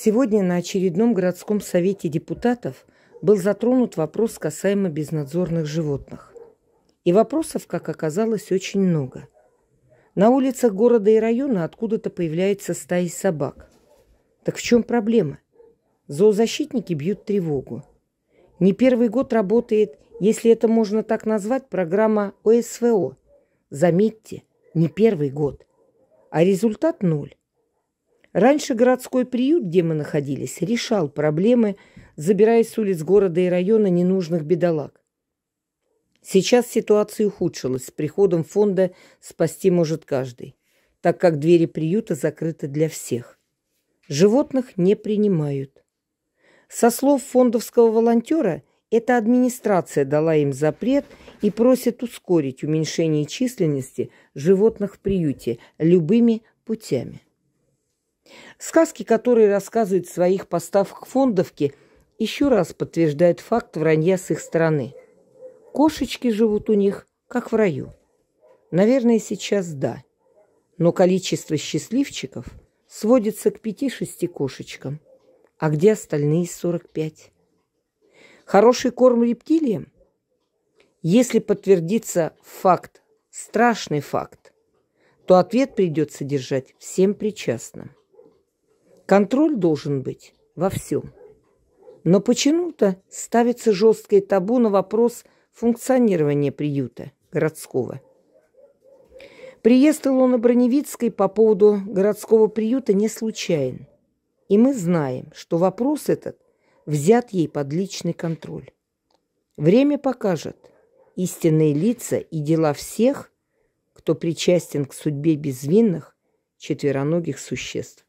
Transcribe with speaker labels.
Speaker 1: Сегодня на очередном городском совете депутатов был затронут вопрос касаемо безнадзорных животных. И вопросов, как оказалось, очень много. На улицах города и района откуда-то появляется стаи собак. Так в чем проблема? Зоозащитники бьют тревогу. Не первый год работает, если это можно так назвать, программа ОСВО. Заметьте, не первый год. А результат ноль. Раньше городской приют, где мы находились, решал проблемы, забирая с улиц города и района ненужных бедолаг. Сейчас ситуация ухудшилась. С приходом фонда спасти может каждый, так как двери приюта закрыты для всех. Животных не принимают. Со слов фондовского волонтера, эта администрация дала им запрет и просит ускорить уменьшение численности животных в приюте любыми путями. Сказки, которые рассказывают в своих поставках фондовки, еще раз подтверждают факт вранья с их стороны. Кошечки живут у них, как в раю. Наверное, сейчас да. Но количество счастливчиков сводится к пяти-шести кошечкам. А где остальные 45? Хороший корм рептилиям? Если подтвердится факт, страшный факт, то ответ придется держать всем причастным. Контроль должен быть во всем. Но почему-то ставится жесткое табу на вопрос функционирования приюта городского. Приезд Илоны Броневицкой по поводу городского приюта не случайен. И мы знаем, что вопрос этот взят ей под личный контроль. Время покажет истинные лица и дела всех, кто причастен к судьбе безвинных четвероногих существ.